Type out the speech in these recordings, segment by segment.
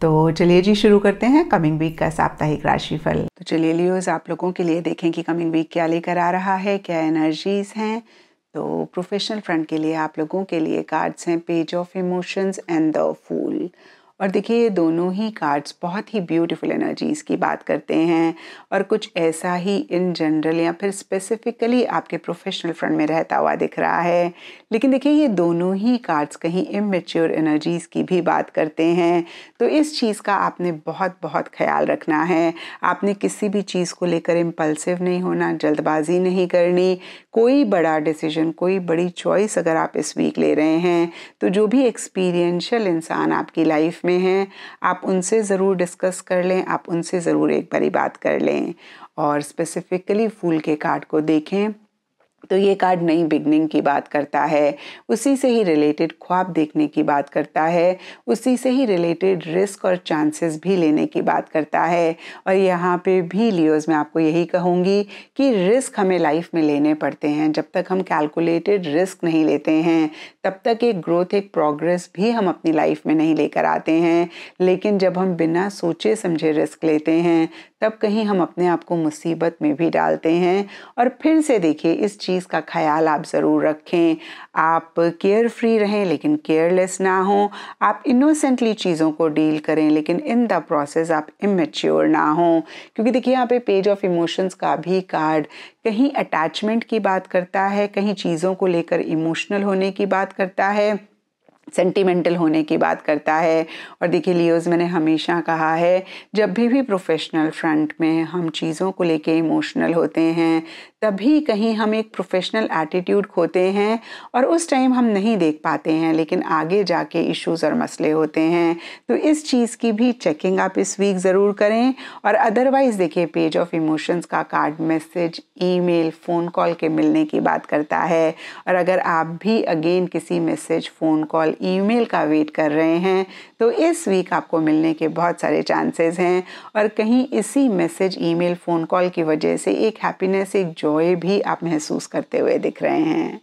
तो चलिए जी शुरू करते हैं कमिंग वीक का साप्ताहिक राशिफल तो चलिए लियोज आप लोगों के लिए देखें कि कमिंग वीक क्या लेकर आ रहा है क्या एनर्जीज हैं तो प्रोफेशनल फ्रंट के लिए आप लोगों के लिए कार्ड्स हैं page of emotions and the fool और देखिए ये दोनों ही कार्ड्स बहुत ही ब्यूटीफुल एनर्जीज़ की बात करते हैं और कुछ ऐसा ही इन जनरल या फिर स्पेसिफिकली आपके प्रोफेशनल फ्रंट में रहता हुआ दिख रहा है लेकिन देखिए ये दोनों ही कार्ड्स कहीं इमेच्योर एनर्जीज़ की भी बात करते हैं तो इस चीज़ का आपने बहुत बहुत ख्याल रखना है आपने किसी भी चीज़ को लेकर इम्पल्सिव नहीं होना जल्दबाजी नहीं करनी कोई बड़ा डिसीजन कोई बड़ी चॉइस अगर आप इस वीक ले रहे हैं तो जो भी एक्सपीरियंशियल इंसान आपकी लाइफ में में हैं आप उनसे ज़रूर डिस्कस कर लें आप उनसे ज़रूर एक बारी बात कर लें और स्पेसिफ़िकली फूल के कार्ड को देखें तो ये कार्ड नई बिगनिंग की बात करता है उसी से ही रिलेटेड ख्वाब देखने की बात करता है उसी से ही रिलेटेड रिस्क और चांसेस भी लेने की बात करता है और यहाँ पे भी लियोज मैं आपको यही कहूँगी कि रिस्क हमें लाइफ में लेने पड़ते हैं जब तक हम कैलकुलेटेड रिस्क नहीं लेते हैं तब तक एक ग्रोथ एक प्रोग्रेस भी हम अपनी लाइफ में नहीं लेकर आते हैं लेकिन जब हम बिना सोचे समझे रिस्क लेते हैं तब कहीं हम अपने आप को मुसीबत में भी डालते हैं और फिर से देखिए इस चीज़ चीज़ का ख्याल आप ज़रूर रखें आप केयर फ्री रहें लेकिन केयरलेस ना हों आप इनोसेंटली चीज़ों को डील करें लेकिन इन द प्रोसेस आप इमेच्योर ना हों क्योंकि देखिए यहाँ पे पेज ऑफ इमोशंस का भी कार्ड कहीं अटैचमेंट की बात करता है कहीं चीज़ों को लेकर इमोशनल होने की बात करता है सेंटिमेंटल होने की बात करता है और देखिए लियोज मैंने हमेशा कहा है जब भी भी प्रोफेशनल फ्रंट में हम चीज़ों को लेके इमोशनल होते हैं तभी कहीं हम एक प्रोफेशनल एटीट्यूड खोते हैं और उस टाइम हम नहीं देख पाते हैं लेकिन आगे जाके इश्यूज और मसले होते हैं तो इस चीज़ की भी चेकिंग आप इस वीक ज़रूर करें और अदरवाइज़ देखिए पेज ऑफ इमोशंस का card message email phone call के मिलने की बात करता है और अगर आप भी अगेन किसी मैसेज फ़ोन कॉल ईमेल का वेट कर रहे हैं तो इस वीक आपको मिलने के बहुत सारे चांसेस हैं और कहीं इसी मैसेज ईमेल फ़ोन कॉल की वजह से एक हैप्पीनेस एक जो रोए भी आप महसूस करते हुए दिख रहे हैं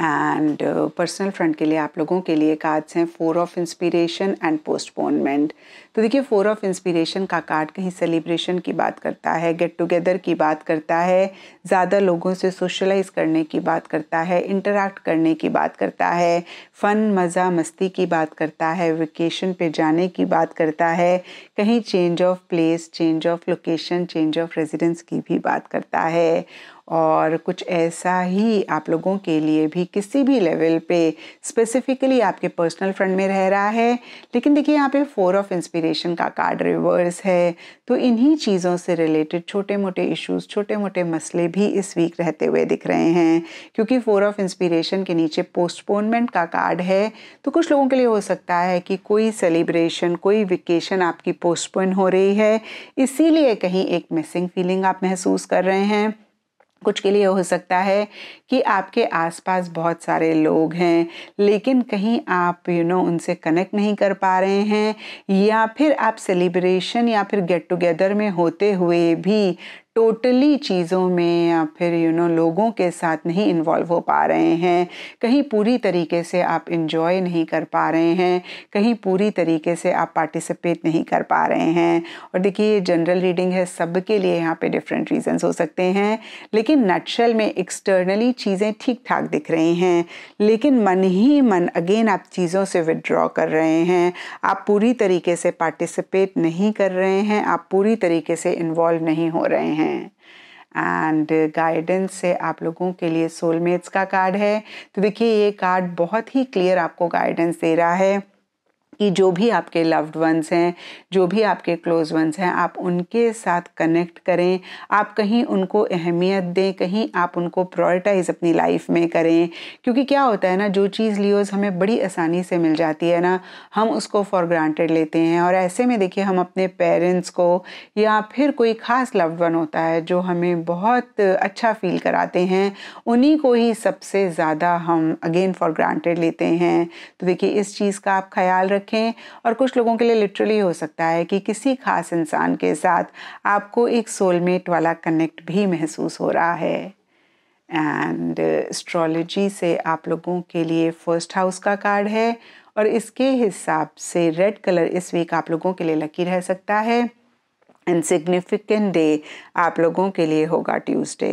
एंड पर्सनल फ्रंट के लिए आप लोगों के लिए कार्ड्स हैं four of inspiration and postponement तो देखिए फोर ऑफ इंस्पिरेशन का कार्ड कहीं सेलिब्रेशन की बात करता है गेट टुगेदर की बात करता है ज़्यादा लोगों से सोशलाइज करने की बात करता है इंटरेक्ट करने की बात करता है फ़न मज़ा मस्ती की बात करता है वेकेशन पे जाने की बात करता है कहीं change of place change of location change of residence की भी बात करता है और कुछ ऐसा ही आप लोगों के लिए भी किसी भी लेवल पे स्पेसिफिकली आपके पर्सनल फ्रेंड में रह रहा है लेकिन देखिए यहाँ पे फोर ऑफ इंस्पिरेशन का कार्ड रिवर्स है तो इन्हीं चीज़ों से रिलेटेड छोटे मोटे इश्यूज छोटे मोटे मसले भी इस वीक रहते हुए दिख रहे हैं क्योंकि फोर ऑफ इंस्पिरेशन के नीचे पोस्टपोनमेंट का कार्ड है तो कुछ लोगों के लिए हो सकता है कि कोई सेलिब्रेशन कोई वेकेशन आपकी पोस्टपोन हो रही है इसीलिए कहीं एक मिसिंग फीलिंग आप महसूस कर रहे हैं कुछ के लिए हो सकता है कि आपके आसपास बहुत सारे लोग हैं लेकिन कहीं आप यू you नो know, उनसे कनेक्ट नहीं कर पा रहे हैं या फिर आप सेलिब्रेशन या फिर गेट टुगेदर में होते हुए भी टोटली चीज़ों में या फिर यू you नो know, लोगों के साथ नहीं इन्वॉल्व हो पा रहे हैं कहीं पूरी तरीके से आप इन्जॉय नहीं कर पा रहे हैं कहीं पूरी तरीके से आप पार्टिसिपेट नहीं कर पा रहे हैं और देखिए जनरल रीडिंग है सबके लिए यहाँ पे डिफरेंट रीजंस हो सकते हैं लेकिन नटशल में एक्सटर्नली चीज़ें ठीक ठाक दिख रही हैं लेकिन मन ही मन अगेन आप चीज़ों से विदड्रॉ कर रहे हैं आप पूरी तरीके से पार्टिसिपेट नहीं कर रहे हैं आप पूरी तरीके से इन्वॉल्व नहीं हो रहे हैं हैं एंड गाइडेंस uh, से आप लोगों के लिए सोलमेट्स का कार्ड है तो देखिए ये कार्ड बहुत ही क्लियर आपको गाइडेंस दे रहा है कि जो भी आपके लव्ड वंस हैं जो भी आपके क्लोज वंस हैं आप उनके साथ कनेक्ट करें आप कहीं उनको अहमियत दें कहीं आप उनको प्रायोरिटाइज अपनी लाइफ में करें क्योंकि क्या होता है ना जो चीज़ लियोज हमें बड़ी आसानी से मिल जाती है ना हम उसको फॉर ग्रांटेड लेते हैं और ऐसे में देखिए हम अपने पेरेंट्स को या फिर कोई ख़ास लव्ड वन होता है जो हमें बहुत अच्छा फील कराते हैं उन्हीं को ही सबसे ज़्यादा हम अगेन फॉर ग्रांटेड लेते हैं तो देखिए इस चीज़ का आप ख्याल रखें रखें और कुछ लोगों के लिए लिटरली हो सकता है कि किसी खास इंसान के साथ आपको एक सोलमेट वाला कनेक्ट भी महसूस हो रहा है एंड एस्ट्रोलॉजी uh, से आप लोगों के लिए फर्स्ट हाउस का कार्ड है और इसके हिसाब से रेड कलर इस वीक आप लोगों के लिए लकी रह सकता है एंड सिग्निफिकेंट डे आप लोगों के लिए होगा ट्यूसडे